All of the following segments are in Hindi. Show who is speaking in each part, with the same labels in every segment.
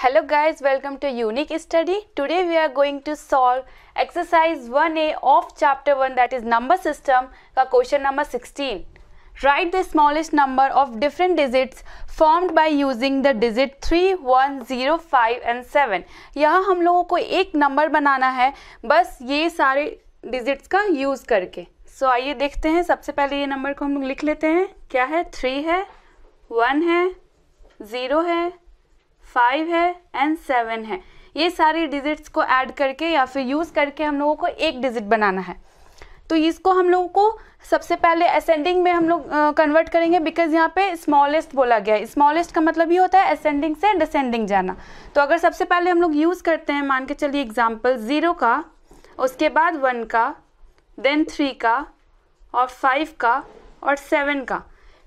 Speaker 1: hello guys welcome to unique study today we are going to solve exercise 1a of chapter 1 that is number system ka question number 16 write the smallest number of different digits formed by using the digit 3 1 0 5 and 7 यहाँ हम लोगों को एक नंबर बनाना है बस ये सारे डिजिट्स का यूज़ करके सो so, आइए देखते हैं सबसे पहले ये नंबर को हम लिख लेते हैं क्या है थ्री है वन है ज़ीरो है फाइव है एंड सेवन है ये सारी डिजिट्स को ऐड करके या फिर यूज़ करके हम लोगों को एक डिजिट बनाना है तो इसको हम लोगों को सबसे पहले असेंडिंग में हम लोग कन्वर्ट करेंगे बिकॉज यहाँ पे स्मॉलेस्ट बोला गया है स्मॉलेस्ट का मतलब ये होता है असेंडिंग से डिसेंडिंग जाना तो अगर सबसे पहले हम लोग यूज़ करते हैं मान के चलिए एग्जाम्पल ज़ीरो का उसके बाद वन का देन थ्री का और फाइव का और सेवन का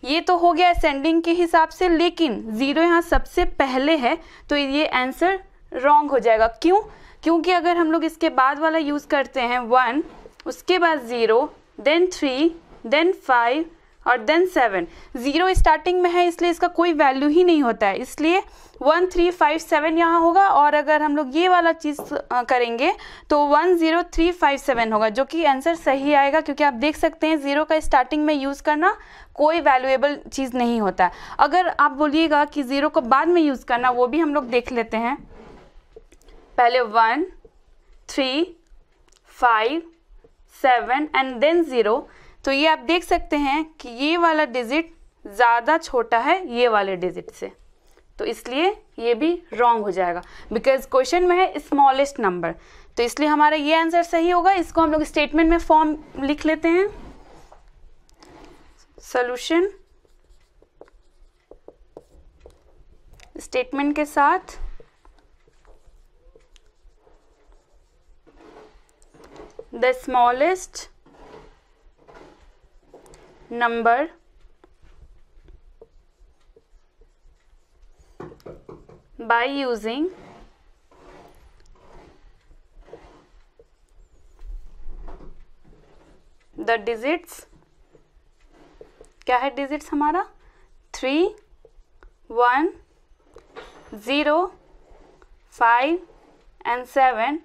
Speaker 1: ये तो हो गया असेंडिंग के हिसाब से लेकिन ज़ीरो यहाँ सबसे पहले है तो ये आंसर रॉन्ग हो जाएगा क्यों क्योंकि अगर हम लोग इसके बाद वाला यूज़ करते हैं वन उसके बाद zero then three then five और देन सेवन ज़ीरो स्टार्टिंग में है इसलिए इसका कोई वैल्यू ही नहीं होता है इसलिए वन थ्री फाइव सेवन यहाँ होगा और अगर हम लोग ये वाला चीज़ करेंगे तो one zero three five seven होगा जो कि आंसर सही आएगा क्योंकि आप देख सकते हैं ज़ीरो का स्टार्टिंग में यूज़ करना कोई वैल्यूएबल चीज़ नहीं होता है अगर आप बोलिएगा कि ज़ीरो को बाद में यूज़ करना वो भी हम लोग देख लेते हैं पहले one three five seven and then zero तो ये आप देख सकते हैं कि ये वाला डिजिट ज़्यादा छोटा है ये वाले डिजिट से तो इसलिए ये भी रॉन्ग हो जाएगा बिकॉज क्वेश्चन में है स्मॉलेस्ट नंबर तो इसलिए हमारा ये आंसर सही होगा इसको हम लोग स्टेटमेंट में फॉर्म लिख लेते हैं सॉल्यूशन स्टेटमेंट के साथ the smallest number by using the digits क्या है डिजिट्स हमारा three one zero five and seven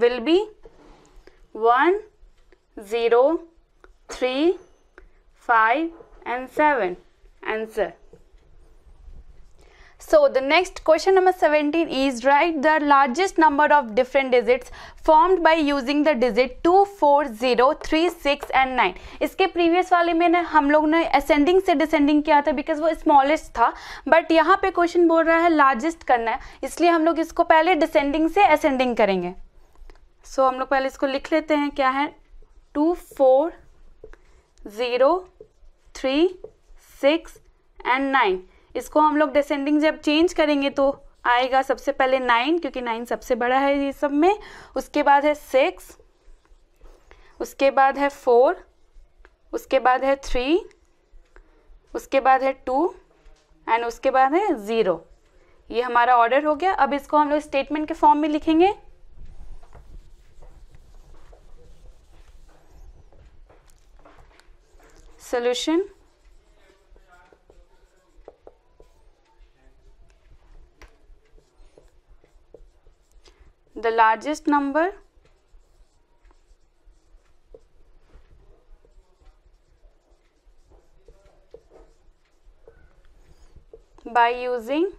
Speaker 1: will be one zero three five and seven. Answer. So the next question number 17 is write the largest number of different digits formed by using the digit 2, 4, 0, 3, 6 and 9. इसके previous वाले में ना हम लोग ने ascending से descending किया था because वो smallest था but यहाँ पे question बोल रहा है largest करना है इसलिए हम लोग इसको पहले descending से ascending करेंगे सो so, हम लोग पहले इसको लिख लेते हैं क्या है two four zero three six and nine इसको हम लोग डिसेंडिंग जब चेंज करेंगे तो आएगा सबसे पहले नाइन क्योंकि नाइन सबसे बड़ा है ये सब में उसके बाद है सिक्स उसके बाद है फोर उसके बाद है थ्री उसके बाद है टू एंड उसके बाद है ज़ीरो ये हमारा ऑर्डर हो गया अब इसको हम लोग स्टेटमेंट के फॉर्म में लिखेंगे solution the largest number by using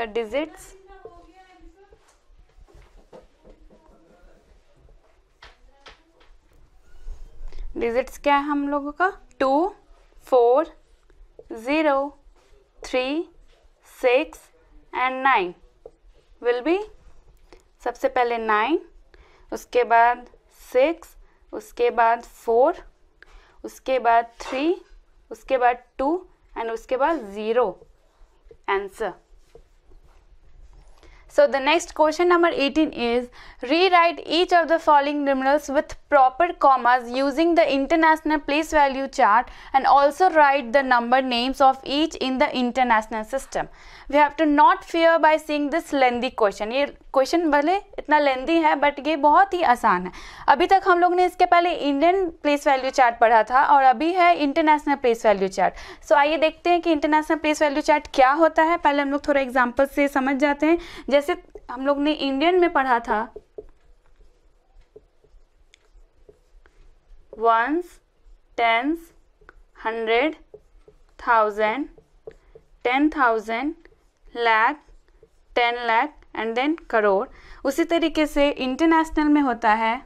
Speaker 1: the digits digits क्या है हम लोगों का two four zero three six and nine will be सबसे पहले नाइन उसके बाद सिक्स उसके बाद फोर उसके बाद थ्री उसके बाद टू एंड उसके बाद zero answer So the next question number 18 is rewrite each of the following numerals with proper commas using the international place value chart and also write the number names of each in the international system. We have to not fear by seeing this lengthy question. ये क्वेश्चन भले इतना लेंदी है बट ये बहुत ही आसान है अभी तक हम लोग ने इसके पहले इंडियन प्लेस वैल्यू चार्ट पढ़ा था और अभी है international place value chart so आइए देखते हैं कि इंटरनेशनल प्लेस वैल्यू चार्ट क्या होता है पहले हम लोग थोड़ा एग्जाम्पल से समझ जाते हैं जैसे हम लोग ने इंडियन में पढ़ा था ones tens hundred thousand ten thousand lakh ten lakh and then crore उसी तरीके से इंटरनेशनल में होता है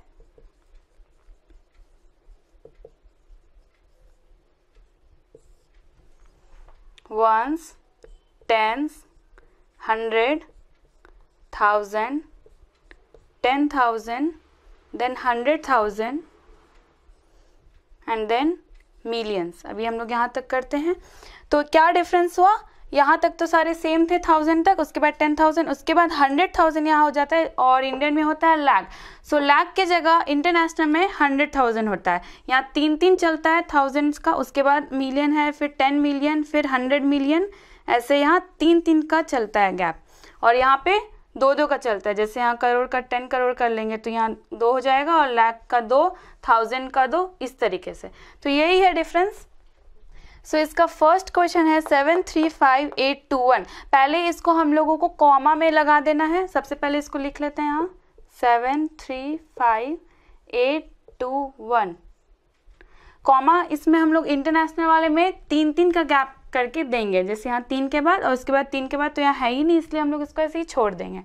Speaker 1: ones tens hundred thousand, ten thousand, then hundred thousand and then millions अभी हम लोग यहाँ तक करते हैं तो क्या डिफरेंस हुआ यहाँ तक तो सारे सेम थे थाउजेंड तक उसके बाद टेन थाउजेंड उसके बाद हंड्रेड थाउजेंड यहाँ हो जाता है और इंडियन में होता है लैक सो लैक के जगह इंटरनेशनल में हंड्रेड थाउजेंड होता है यहाँ तीन तीन चलता है थाउजेंड्स का उसके बाद मिलियन है फिर टेन मिलियन फिर हंड्रेड मिलियन ऐसे यहाँ तीन तीन का चलता है गैप और यहाँ पे दो दो का चलता है जैसे यहाँ करोड़ का टेन करोड़ कर लेंगे तो यहाँ दो हो जाएगा और लाख का दो थाउजेंड का दो इस तरीके से तो यही है डिफरेंस सो so, इसका फर्स्ट क्वेश्चन है seven three five eight two one पहले इसको हम लोगों को कॉमा में लगा देना है सबसे पहले इसको लिख लेते हैं यहाँ seven three five eight two one comma इसमें हम लोग इंटरनेशनल वाले में तीन तीन का गैप करके देंगे जैसे यहाँ तीन के बाद और उसके बाद तीन के बाद तो यहाँ है ही नहीं इसलिए हम लोग इसको ऐसे ही छोड़ देंगे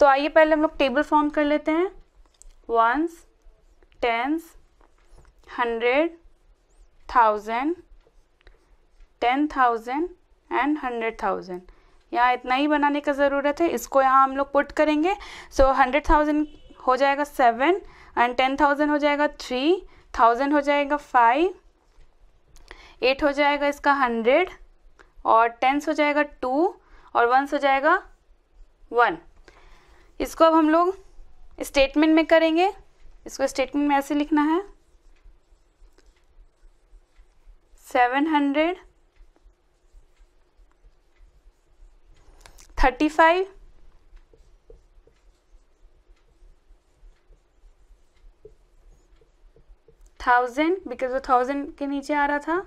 Speaker 1: तो आइए पहले हम लोग टेबल फॉर्म कर लेते हैं ones tens hundred thousand ten thousand and hundred thousand यहाँ इतना ही बनाने का ज़रूरत है इसको यहाँ हम लोग पुट करेंगे सो हंड्रेड थाउजेंड हो जाएगा सेवन एंड टेन थाउजेंड हो जाएगा थ्री थाउजेंड हो जाएगा फाइव एट हो जाएगा इसका हंड्रेड और टेंस हो जाएगा टू और वंस हो जाएगा वन इसको अब हम लोग स्टेटमेंट में करेंगे इसको स्टेटमेंट में ऐसे लिखना है seven hundred thirty five thousand because वो थाउजेंड के नीचे आ रहा था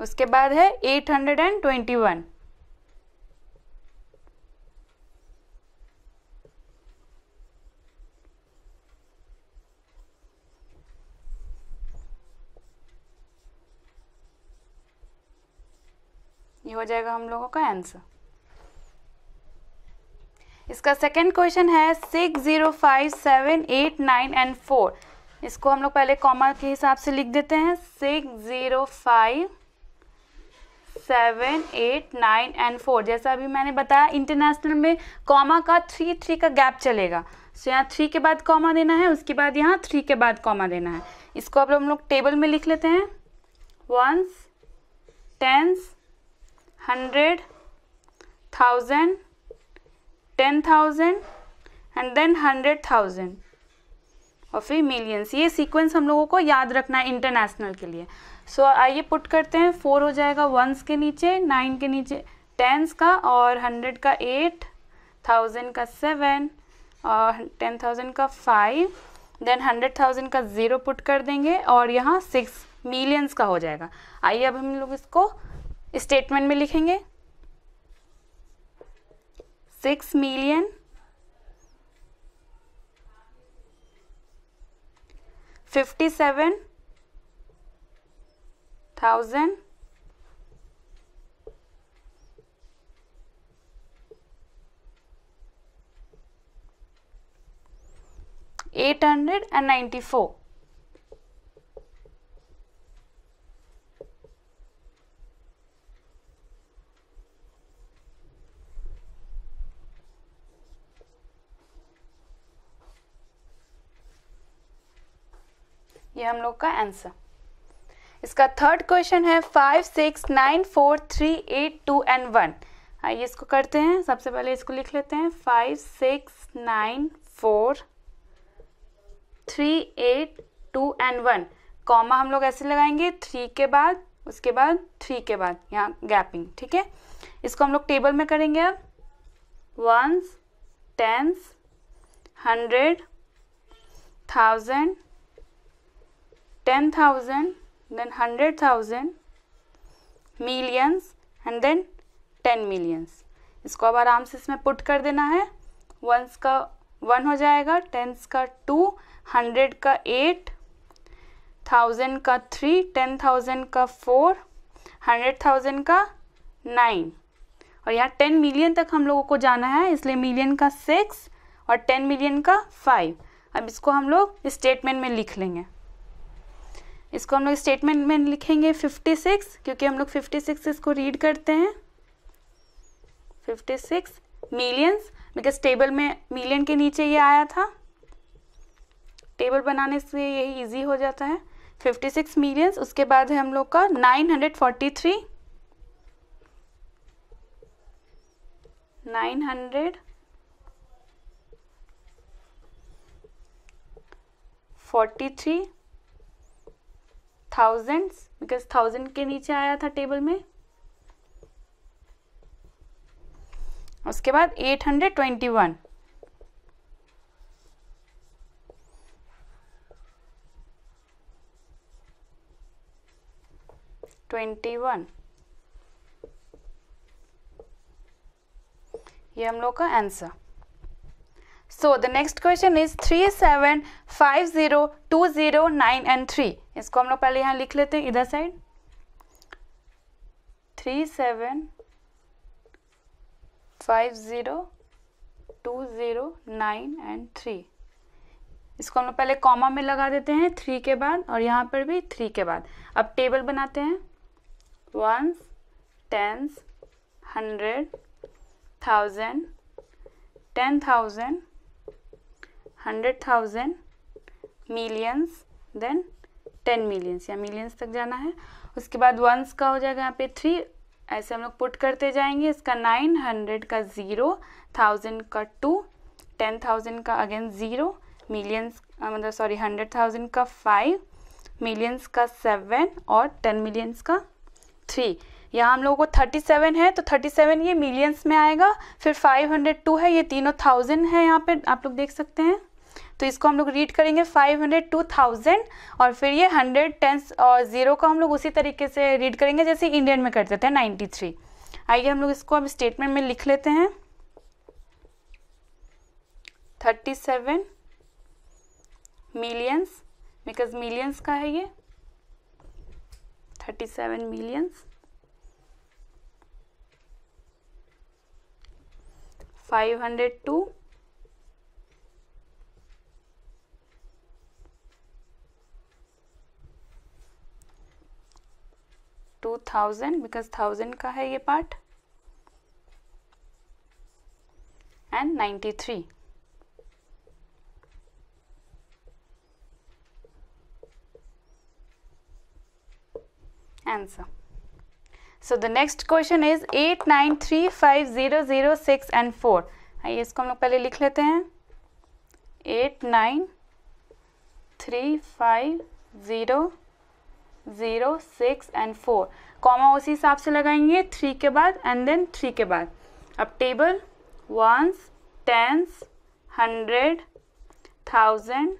Speaker 1: उसके बाद है eight hundred and twenty one ये हो जाएगा हम लोगों का आंसर इसका सेकेंड क्वेश्चन है six zero five seven eight nine and four इसको हम लोग पहले कॉमा के हिसाब से लिख देते हैं six zero five seven eight nine and four जैसा अभी मैंने बताया इंटरनेशनल में कॉमा का थ्री थ्री का गैप चलेगा सो यहाँ थ्री के बाद कॉमा देना है उसके बाद यहाँ थ्री के बाद कॉमा देना है इसको अब हम लोग टेबल में लिख लेते हैं ones tens hundred thousand ten thousand and then hundred thousand और फिर मिलियंस ये सीक्वेंस हम लोगों को याद रखना है इंटरनेशनल के लिए सो so, आइए पुट करते हैं फोर हो जाएगा वंस के नीचे नाइन के नीचे टेंस का और हंड्रेड का एट थाउजेंड का सेवन और टेन थाउजेंड का फाइव देन हंड्रेड थाउजेंड का ज़ीरो पुट कर देंगे और यहाँ सिक्स मिलियंस का हो जाएगा आइए अब हम लोग इसको स्टेटमेंट में लिखेंगे six million 57 thousand eight hundred and ninety four ये हम लोग का आंसर इसका थर्ड क्वेश्चन है five six nine four three eight two and one आइए इसको करते हैं सबसे पहले इसको लिख लेते हैं five six nine four three eight two and one comma हम लोग ऐसे लगाएंगे थ्री के बाद उसके बाद थ्री के बाद यहाँ गैपिंग ठीक है इसको हम लोग टेबल में करेंगे अब ones tens hundred thousand ten thousand then hundred thousand millions and then ten millions इसको अब आराम से इसमें पुट कर देना है वंस का वन हो जाएगा टेंस का टू हंड्रेड का एट थाउजेंड का थ्री टेन थाउजेंड का फोर हंड्रेड थाउजेंड का नाइन और यहाँ टेन मिलियन तक हम लोगों को जाना है इसलिए मिलियन का सिक्स और टेन मिलियन का फाइव अब इसको हम लोग स्टेटमेंट में लिख लेंगे इसको हम लोग स्टेटमेंट में लिखेंगे फिफ्टी सिक्स क्योंकि हम लोग फिफ्टी सिक्स इसको रीड करते हैं fifty six millions because table में मिलियन के नीचे ये आया था टेबल बनाने से यही इजी हो जाता है फिफ्टी सिक्स मिलियंस उसके बाद है हम लोग का nine hundred forty three nine hundred forty three thousands because thousand के नीचे आया था टेबल में उसके बाद eight hundred twenty one twenty one ये हम लोग का answer so the next question is three seven five zero two zero nine and three इसको हम लोग पहले यहाँ लिख लेते हैं इधर side three seven five zero two zero nine and three इसको हम लोग पहले कॉमा में लगा देते हैं थ्री के बाद और यहाँ पर भी थ्री के बाद अब टेबल बनाते हैं ones tens hundred thousand ten thousand hundred thousand millions then ten millions या मिलियंस तक जाना है उसके बाद वंस का हो जाएगा यहाँ पे थ्री ऐसे हम लोग पुट करते जाएंगे इसका नाइन हंड्रेड का ज़ीरो थाउजेंड का टू टेन थाउजेंड का अगेन ज़ीरो मिलियंस मतलब सॉरी हंड्रेड थाउजेंड का फाइव मिलियंस का सेवन और टेन मिलियंस का थ्री यहाँ हम लोगों को थर्टी सेवन है तो थर्टी सेवन ये मिलियंस में आएगा फिर फाइव हंड्रेड टू है ये तीनों थाउजेंड है यहाँ पे आप लोग देख सकते हैं तो इसको हम लोग रीड करेंगे फाइव हंड्रेड टू थाउजेंड और फिर ये हंड्रेड टेंस और ज़ीरो का हम लोग उसी तरीके से रीड करेंगे जैसे इंडियन में करते थे नाइन्टी थ्री आइए हम लोग इसको अब स्टेटमेंट में लिख लेते हैं thirty seven millions because millions का है ये thirty seven millions five hundred two two thousand because thousand का है ये part and ninety three answer. So the next question is eight nine three five zero zero six and four आइए इसको हम लोग पहले लिख लेते हैं eight nine three five zero zero six and four comma उसी हिसाब से लगाएंगे थ्री के बाद एंड देन थ्री के बाद अब table ones tens hundred thousand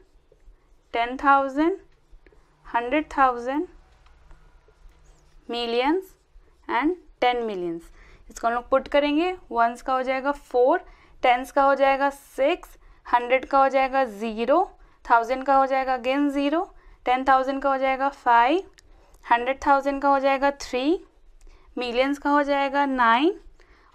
Speaker 1: ten thousand hundred thousand millions and ten millions इसको हम लोग पुट करेंगे वंस का हो जाएगा फोर टेंस का हो जाएगा सिक्स हंड्रेड का हो जाएगा ज़ीरो थाउजेंड का हो जाएगा अगेन ज़ीरो टेन थाउजेंड का हो जाएगा फाइव हंड्रेड थाउजेंड का हो जाएगा थ्री मिलियंस का हो जाएगा नाइन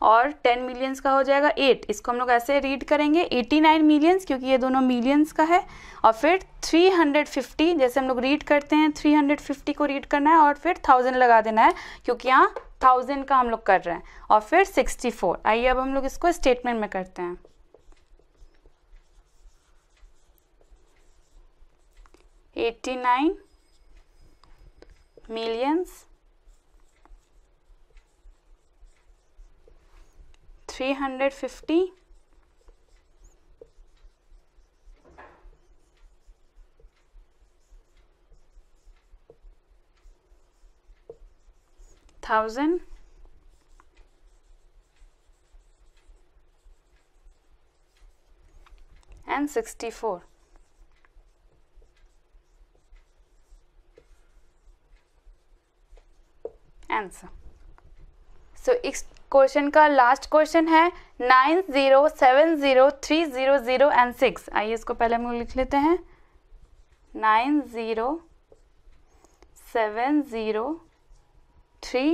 Speaker 1: और टेन मिलियंस का हो जाएगा एट इसको हम लोग ऐसे रीड करेंगे एटी नाइन मिलियंस क्योंकि ये दोनों मिलियंस का है और फिर थ्री हंड्रेड फिफ्टी जैसे हम लोग रीड करते हैं थ्री हंड्रेड फिफ्टी को रीड करना है और फिर थाउजेंड लगा देना है क्योंकि यहाँ थाउजेंड का हम लोग कर रहे हैं और फिर सिक्सटी फोर आइए अब हम लोग इसको स्टेटमेंट में करते हैं eighty nine millions, 350 fifty thousand, and sixty-four. 64 answer so इस क्वेश्चन का लास्ट क्वेश्चन है nine zero seven zero three zero zero and six आइए इसको पहले हम लोग लिख लेते हैं nine zero seven zero three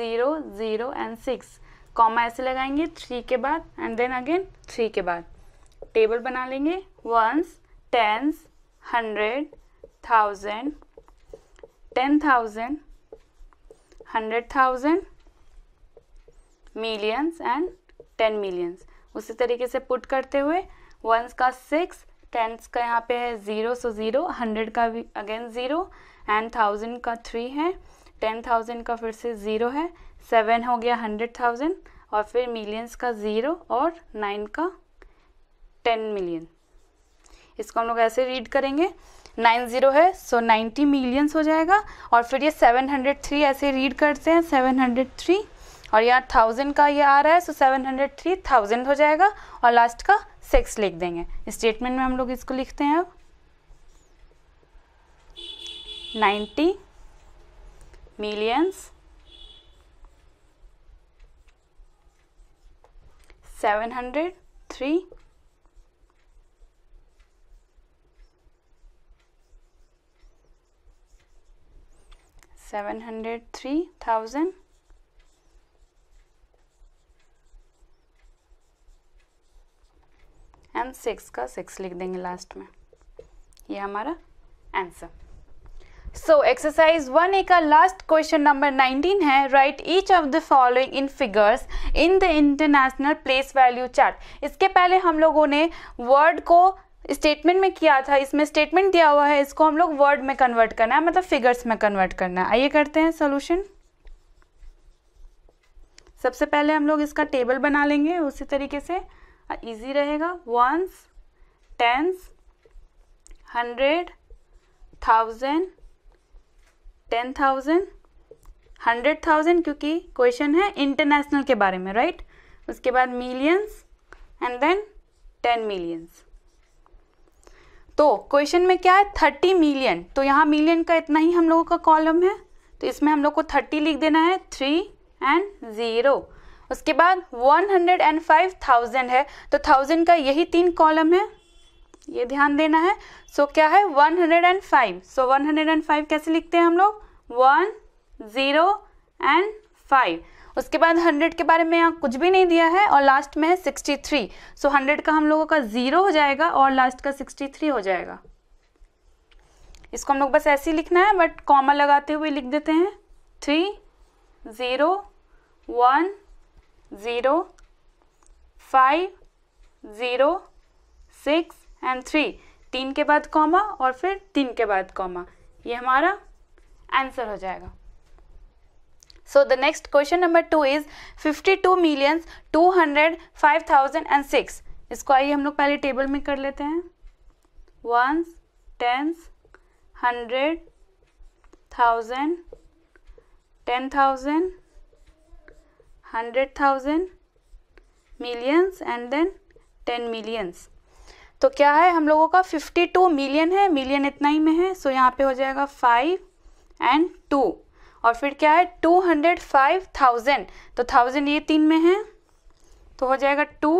Speaker 1: zero zero and six comma ऐसे लगाएंगे थ्री के बाद एंड देन अगेन थ्री के बाद टेबल बना लेंगे ones tens hundred thousand ten thousand hundred thousand millions and ten millions उसी तरीके से पुट करते हुए वंस का सिक्स टेंस का यहाँ पे है ज़ीरो सो ज़ीरो हंड्रेड का भी अगेन ज़ीरो एंड थाउजेंड का थ्री है टेन थाउजेंड का फिर से ज़ीरो है सेवन हो गया हंड्रेड थाउजेंड और फिर मिलियंस का ज़ीरो और नाइन का टेन मिलियन इसको हम लोग ऐसे रीड करेंगे नाइन ज़ीरो है सो नाइन्टी मिलियंस हो जाएगा और फिर ये सेवन हंड्रेड थ्री ऐसे रीड करते हैं सेवन हंड्रेड थ्री और यहाँ थाउजेंड का ये आ रहा है so seven hundred three thousand हो जाएगा और लास्ट का सिक्स लिख देंगे स्टेटमेंट में हम लोग इसको लिखते हैं अब ninety millions seven hundred three seven hundred three thousand and six का सिक्स लिख देंगे लास्ट में ये हमारा answer so exercise one A का लास्ट क्वेश्चन नंबर नाइनटीन है right each of the following in figures in the international place value chart इसके पहले हम लोगों ने वर्ड को स्टेटमेंट में किया था इसमें स्टेटमेंट दिया हुआ है इसको हम लोग वर्ड में कन्वर्ट करना है मतलब फिगर्स में कन्वर्ट करना है आइए करते हैं सोल्यूशन सबसे पहले हम लोग इसका टेबल बना लेंगे उसी तरीके से इजी हाँ, रहेगा ones tens hundred thousand ten thousand hundred thousand क्योंकि क्वेश्चन है इंटरनेशनल के बारे में राइट right? उसके बाद millions and then ten millions तो क्वेश्चन में क्या है थर्टी मिलियन तो यहाँ मिलियन का इतना ही हम लोगों का कॉलम है तो इसमें हम लोग को थर्टी लिख देना है थ्री एंड ज़ीरो उसके बाद one hundred and five thousand है तो थाउजेंड का यही तीन कॉलम है ये ध्यान देना है सो so, क्या है one hundred and five so one hundred and five कैसे लिखते हैं हम लोग वन ज़ीरो एंड फाइव उसके बाद हंड्रेड के बारे में यहाँ कुछ भी नहीं दिया है और लास्ट में है सिक्सटी थ्री सो हंड्रेड का हम लोगों का ज़ीरो हो जाएगा और लास्ट का सिक्सटी थ्री हो जाएगा इसको हम लोग बस ऐसे ही लिखना है बट कॉमा लगाते हुए लिख देते हैं three zero one zero five zero six and three तीन के बाद कॉमा और फिर तीन के बाद कॉमा ये हमारा आंसर हो जाएगा so the next question number two is fifty two millions two hundred five thousand and six इसको आइए हम लोग पहले टेबल में कर लेते हैं ones tens hundred thousand ten thousand hundred thousand millions and then ten millions तो क्या है हम लोगों का फिफ्टी टू मिलियन है मिलियन इतना ही में है सो so यहाँ पे हो जाएगा फाइव एंड टू और फिर क्या है टू हंड्रेड फाइव थाउजेंड तो थाउजेंड ये तीन में है तो हो जाएगा टू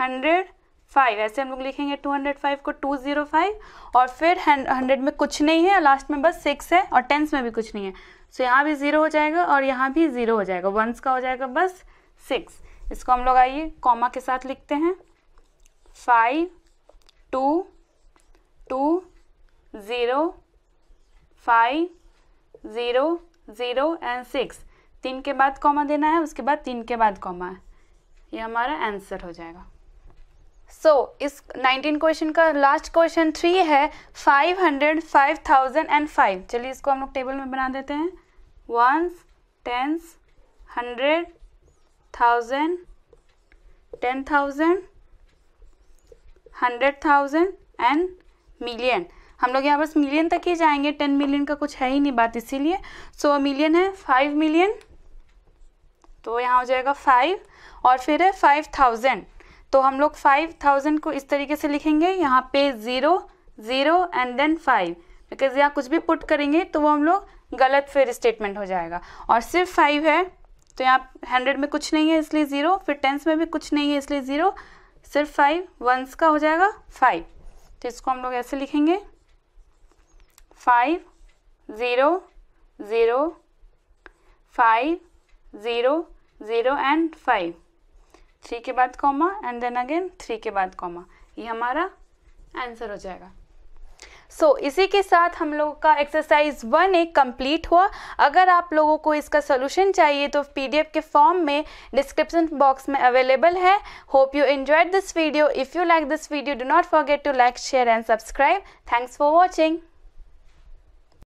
Speaker 1: हंड्रेड फाइव ऐसे हम लोग लिखेंगे टू हंड्रेड फाइव को टू ज़ीरो फाइव और फिर हंड्रेड में कुछ नहीं है लास्ट में बस सिक्स है और टेंस में भी कुछ नहीं है सो यहाँ भी ज़ीरो हो जाएगा और यहाँ भी ज़ीरो हो जाएगा वंस का हो जाएगा बस सिक्स इसको हम लोग आइए कॉमा के साथ लिखते हैं five two two zero five zero zero and six तीन के बाद कॉमा देना है उसके बाद तीन के बाद कॉमा है ये हमारा आंसर हो जाएगा सो so, इस नाइनटीन क्वेश्चन का लास्ट क्वेश्चन थ्री है five hundred five thousand and five चलिए इसको हम लोग टेबल में बना देते हैं ones tens hundred thousand ten thousand hundred thousand and million हम लोग यहाँ बस मिलियन तक ही जाएंगे टेन मिलियन का कुछ है ही नहीं बात इसीलिए सो so, मिलियन है फाइव मिलियन तो यहाँ हो जाएगा फाइव और फिर है फाइव थाउजेंड तो हम लोग फाइव थाउजेंड को इस तरीके से लिखेंगे यहाँ पे zero zero and then five because यहाँ कुछ भी पुट करेंगे तो वो हम लोग गलत फिर स्टेटमेंट हो जाएगा और सिर्फ फाइव है तो यहाँ हंड्रेड में कुछ नहीं है इसलिए ज़ीरो फिर टेंस में भी कुछ नहीं है इसलिए ज़ीरो सिर्फ फाइव वंस का हो जाएगा फाइव तो इसको हम लोग ऐसे लिखेंगे five zero zero five zero zero and five three के बाद comma and then again three के बाद कॉमा ये हमारा आंसर हो जाएगा सो so, इसी के साथ हम लोगों का एक्सरसाइज वन एक कंप्लीट हुआ अगर आप लोगों को इसका सोल्यूशन चाहिए तो पीडीएफ के फॉर्म में डिस्क्रिप्शन बॉक्स में अवेलेबल है hope you enjoyed this video if you like this video do not forget to like share and subscribe thanks for watching